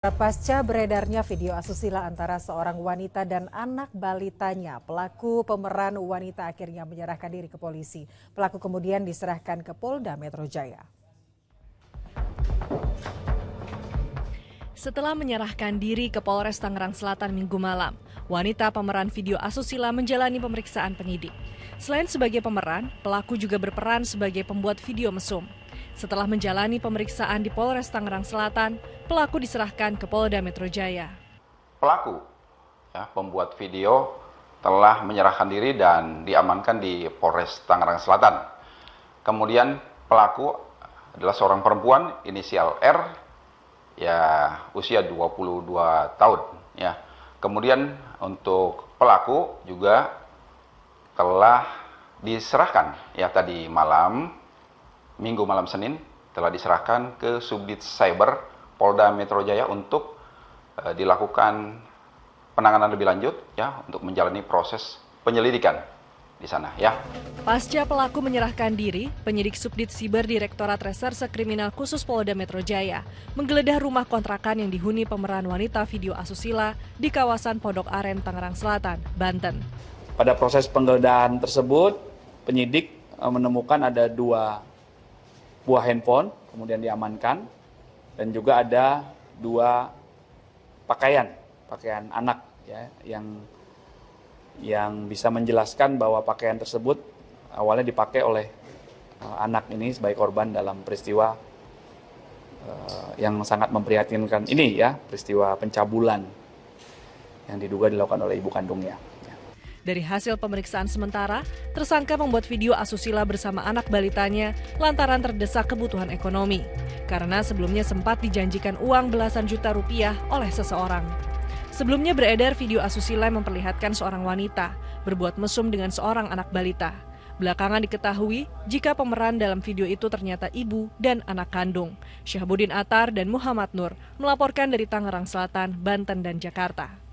Pasca beredarnya video asusila antara seorang wanita dan anak balitanya, pelaku pemeran wanita akhirnya menyerahkan diri ke polisi. Pelaku kemudian diserahkan ke Polda Metro Jaya. Setelah menyerahkan diri ke Polres Tangerang Selatan minggu malam, wanita pemeran video asusila menjalani pemeriksaan penyidik. Selain sebagai pemeran, pelaku juga berperan sebagai pembuat video mesum. Setelah menjalani pemeriksaan di Polres Tangerang Selatan, pelaku diserahkan ke Polda Metro Jaya. Pelaku, ya, pembuat video telah menyerahkan diri dan diamankan di Polres Tangerang Selatan. Kemudian pelaku adalah seorang perempuan inisial R, ya usia 22 tahun, ya. Kemudian untuk pelaku juga telah diserahkan ya tadi malam Minggu malam Senin telah diserahkan ke Subdit Cyber Polda Metro Jaya untuk e, dilakukan penanganan lebih lanjut ya untuk menjalani proses penyelidikan di sana ya. Pasca pelaku menyerahkan diri, penyidik Subdit Siber Direktorat Reserse Kriminal Khusus Polda Metro Jaya menggeledah rumah kontrakan yang dihuni pemeran wanita video asusila di kawasan Pondok Aren, Tangerang Selatan, Banten. Pada proses penggeledahan tersebut, penyidik eh, menemukan ada dua buah handphone, kemudian diamankan, dan juga ada dua pakaian, pakaian anak ya, yang yang bisa menjelaskan bahwa pakaian tersebut awalnya dipakai oleh uh, anak ini sebagai korban dalam peristiwa uh, yang sangat memprihatinkan ini ya, peristiwa pencabulan yang diduga dilakukan oleh ibu kandungnya. Dari hasil pemeriksaan sementara, tersangka membuat video asusila bersama anak balitanya lantaran terdesak kebutuhan ekonomi. Karena sebelumnya sempat dijanjikan uang belasan juta rupiah oleh seseorang. Sebelumnya beredar video asusila memperlihatkan seorang wanita berbuat mesum dengan seorang anak balita. Belakangan diketahui jika pemeran dalam video itu ternyata ibu dan anak kandung. Syahbudin Atar dan Muhammad Nur melaporkan dari Tangerang Selatan, Banten, dan Jakarta.